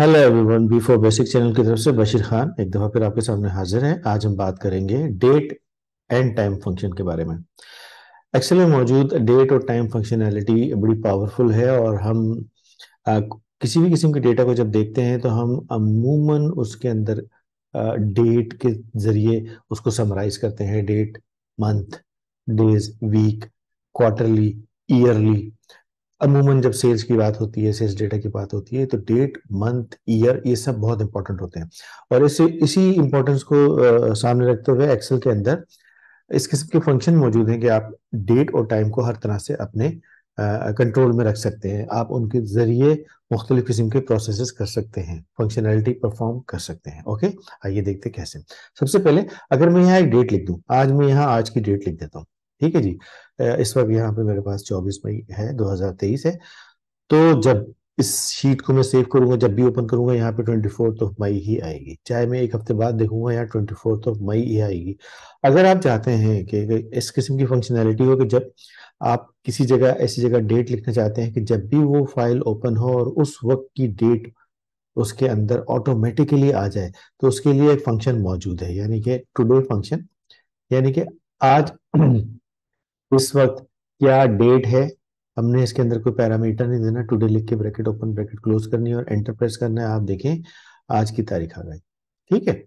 Hello everyone B for basic channel की तरफ से बशीर खान एक दफा फिर आपके सामने हाजिर हैं आज हम बात करेंगे डेट एंड टाइम फंक्शन के बारे में एक्सेल में मौजूद डेट और टाइम फंक्शनैलिटी बड़ी पावरफुल है और हम आ, किसी भी किस्म के डेटा को जब देखते हैं तो हम अमूमन उसके अंदर डेट के जरिए उसको समराइज करते हैं date month days week quarterly yearly अमूमन जब सेल्स की बात होती है सेल्स डेटा की बात होती है तो डेट मंथ ईयर ये सब बहुत इंपॉर्टेंट होते हैं और इसे इसी इंपॉर्टेंस को सामने रखते हुए एक्सेल के अंदर इस किस्म के फंक्शन मौजूद हैं कि आप डेट और टाइम को हर तरह से अपने कंट्रोल में रख सकते हैं आप उनके जरिए मुख्तलिफ किस्म के प्रोसेस कर सकते हैं फंक्शनैलिटी परफॉर्म कर सकते हैं ओके आइए देखते कैसे सबसे पहले अगर मैं यहाँ एक डेट लिख दूँ आज मैं यहाँ आज की डेट लिख देता हूँ ठीक है जी इस वक्त यहाँ पे मेरे पास 24 मई है 2023 है तो जब इस शीट को मैं सेव करूंगा जब भी ओपन करूंगा यहाँ पे ट्वेंटी फोर्थ ऑफ मई ही आएगी चाहे मैं एक हफ्ते बाद देखूंगा यहाँ ट्वेंटी फोर्थ ऑफ मई ही आएगी अगर आप चाहते हैं कि इस किस्म की फंक्शनैलिटी हो कि जब आप किसी जगह ऐसी जगह डेट लिखना चाहते हैं कि जब भी वो फाइल ओपन हो और उस वक्त की डेट उसके अंदर ऑटोमेटिकली आ जाए तो उसके लिए एक फंक्शन मौजूद है यानी कि टुडे फंक्शन यानी कि आज इस वक्त क्या डेट है हमने इसके अंदर कोई पैरामीटर नहीं देना टुडे लिख के ब्रैकेट ओपन ब्रैकेट क्लोज करनी है और एंटर प्रेस करना है आप देखें आज की तारीख आ गई ठीक है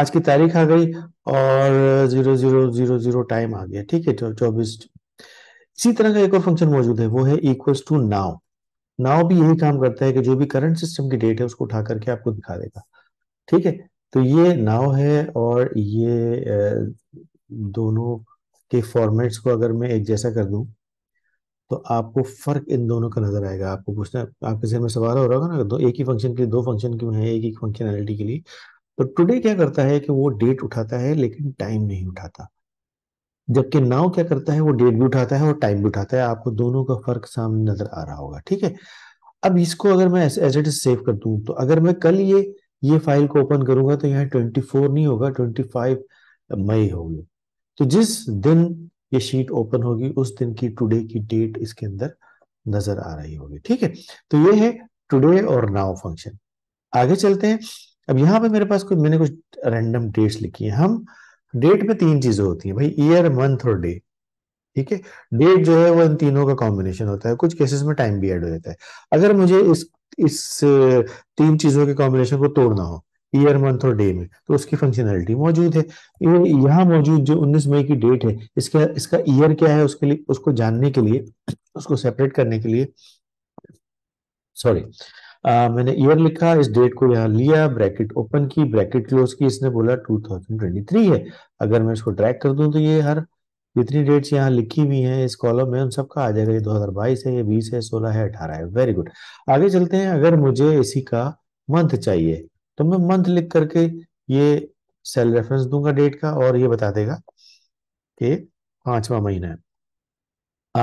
आज की तारीख आ गई और zero zero zero zero time आ गया ठीक है तो चौबीस इसी तरह का एक और फंक्शन मौजूद है वो है इक्वल्स टू नाउ नाउ भी यही काम करता है कि जो भी करंट सिस्टम की डेट है उसको उठा करके आपको दिखा देगा ठीक है तो ये नाव है और ये दोनों के फॉर्मेट्स को अगर मैं एक जैसा कर दूं तो आपको फर्क इन दोनों का नजर आएगा आपको पूछना आपके जहन में सवाल हो रहा होगा ना दो एक ही फंक्शन के लिए दो फंक्शन क्यों है एक ही फंक्शनैलिटी के लिए तो टुडे क्या करता है कि वो डेट उठाता है लेकिन टाइम नहीं उठाता जबकि नाव क्या करता है वो डेट भी उठाता है और टाइम भी उठाता है आपको दोनों का फर्क सामने नजर आ रहा होगा ठीक है अब इसको अगर मैं एज इट इज सेव कर दूं तो अगर मैं कल ये ये फाइल को ओपन करूंगा तो यहाँ ट्वेंटी फोर नहीं होगा ट्वेंटी फाइव मई होगी तो जिस दिन ये शीट ओपन होगी उस दिन की टुडे की डेट इसके अंदर नजर आ रही होगी ठीक है तो ये है टुडे और नाउ फंक्शन आगे चलते हैं अब यहां पे मेरे पास कुछ मैंने कुछ रैंडम डेट्स लिखी है हम डेट में तीन चीजें होती हैं भाई ईयर मंथ और डे ठीक है डेट जो है वो इन तीनों का कॉम्बिनेशन होता है कुछ केसेस में टाइम भी एड हो जाता है अगर मुझे इस इस तीन चीजों के कॉम्बिनेशन को तोड़ना हो ईयर मंथ और डे में तो उसकी फंक्शनैलिटी मौजूद है ये यहाँ मौजूद जो 19 मई की डेट है इसका इसका ईयर क्या है उसके लिए उसको जानने के लिए उसको सेपरेट करने के लिए सॉरी मैंने ईयर लिखा इस डेट को यहाँ लिया ब्रैकेट ओपन की ब्रैकेट क्लोज की इसने बोला 2023 है अगर मैं इसको ट्रैक कर दूं तो ये हर जितनी डेट्स यहाँ लिखी हुई हैं इस कॉलम में उन सबका आ जाएगा ये 2022 है ये 20 है 16 है 18 है वेरी गुड आगे चलते हैं अगर मुझे इसी का मंथ चाहिए तो मैं मंथ लिख करके ये सेल रेफरेंस दूंगा डेट का और ये बता देगा कि पांचवा महीना है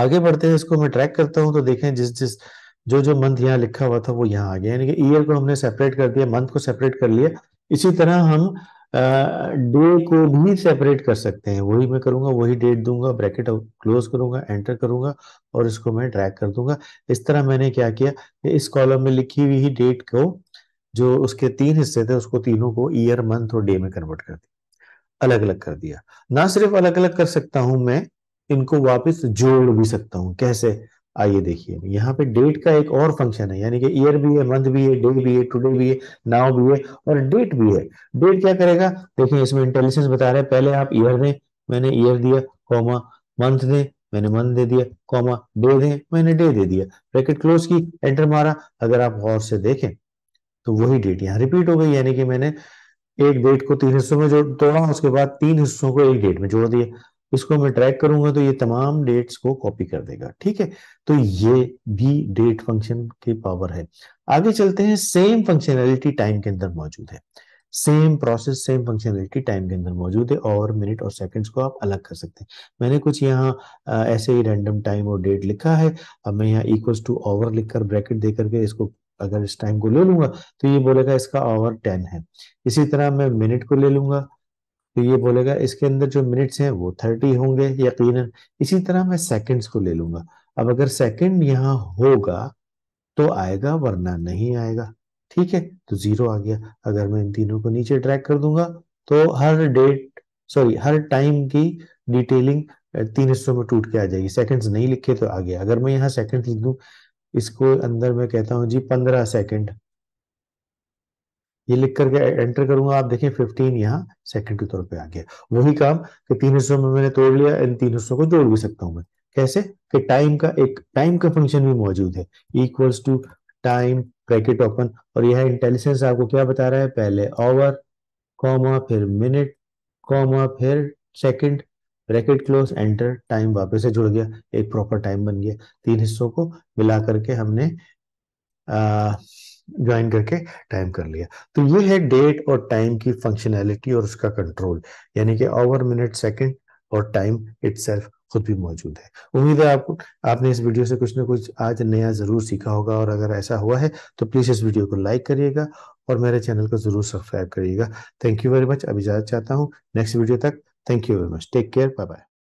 आगे बढ़ते हैं इसको मैं ट्रैक करता हूं तो देखें जिस जिस जो जो मंथ यहाँ लिखा हुआ था वो यहाँ आ गया यानी कि ईयर को हमने सेपरेट कर दिया मंथ को सेपरेट कर लिया इसी तरह हम डे को भी सेपरेट कर सकते हैं वही मैं करूंगा वही डेट दूंगा ब्रैकेट क्लोज करूंगा एंटर करूंगा और इसको मैं ट्रैक कर दूंगा इस तरह मैंने क्या किया इस कॉलम में लिखी हुई ही डेट को जो उसके तीन हिस्से थे उसको तीनों को ईयर मंथ और डे में कन्वर्ट कर दिया अलग अलग कर दिया ना सिर्फ अलग अलग कर सकता हूं मैं इनको वापस जोड़ भी सकता हूं कैसे आइए देखिए यहाँ पे डेट का एक और फंक्शन है यानी कि ईयर भी है मंथ भी है डे भी है टुडे भी है नाउ भी है और डेट भी है डेट क्या करेगा देखिए इसमें इंटेलिजेंस बता रहे हैं पहले आप ईयर दें मैंने ईयर दिया कॉमा मंथ दें मैंने मंथ दे दिया कॉमा डे दें मैंने डे दे दिया ब्रैकेट क्लोज की एंटर मारा अगर आप गौर से देखें तो वही डेट यहाँ रिपीट हो गई यानी कि मैंने एक डेट को तीन हिस्सों में जोड़ तोड़ा उसके बाद तीन हिस्सों को एक डेट में जोड़ दिया इसको मैं ट्रैक करूंगा तो ये तमाम डेट्स को कॉपी कर देगा ठीक है तो ये भी डेट फंक्शन की पावर है आगे चलते हैं सेम फंक्शनैलिटी टाइम के अंदर मौजूद है same process same functionality time के अंदर मौजूद है और मिनट और सेकंड्स को आप अलग कर सकते हैं मैंने कुछ यहाँ ऐसे ही रैंडम टाइम और डेट लिखा है अब मैं यहाँ इक्वल्स टू ओवर लिखकर ब्रैकेट देकर के इसको अगर इस टाइम को ले लूंगा तो ये बोलेगा इसका आवर टेन है इसी तरह मैं मिनट को ले लूंगा तो ये बोलेगा इसके अंदर जो मिनट्स हैं वो थर्टी होंगे यकीनन इसी तरह मैं सेकंड्स को ले लूंगा अब अगर सेकंड यहाँ होगा तो आएगा वरना नहीं आएगा ठीक है तो जीरो आ गया अगर मैं इन तीनों को नीचे ट्रैक कर दूंगा तो हर डेट सॉरी हर टाइम की डिटेलिंग तीन हिस्सों में टूट के आ जाएगी सेकंड्स नहीं लिखे तो आ गया अगर मैं यहाँ सेकंड लिख दूँ इसको अंदर मैं कहता हूं जी पंद्रह सेकंड ये लिख करके एंटर करूंगा आप देखें फिफ्टीन यहाँ सेकंड के तौर पे आ गया वही काम कि तीन हिस्सों में मैंने तोड़ लिया इन तीन हिस्सों को जोड़ भी सकता हूं मैं कैसे कि टाइम का एक टाइम का फंक्शन भी मौजूद है equals to time bracket open और यह इंटेलिजेंस आपको क्या बता रहा है पहले ऑवर कॉमा फिर मिनट कॉमा फिर second bracket close enter time वापस से जुड़ गया एक प्रॉपर टाइम बन गया तीन हिस्सों को मिला करके हमने ज्वाइन करके टाइम कर लिया तो ये है डेट और टाइम की फंक्शनैलिटी और उसका कंट्रोल यानी कि ओवर मिनट सेकेंड और टाइम इट खुद भी मौजूद है उम्मीद है आपको आपने इस वीडियो से कुछ ना कुछ आज नया जरूर सीखा होगा और अगर ऐसा हुआ है तो प्लीज इस वीडियो को लाइक करिएगा और मेरे चैनल को जरूर सब्सक्राइब करिएगा थैंक यू वेरी मच अब इजाजत चाहता हूँ नेक्स्ट वीडियो तक Thank you very much. Take care. Bye bye.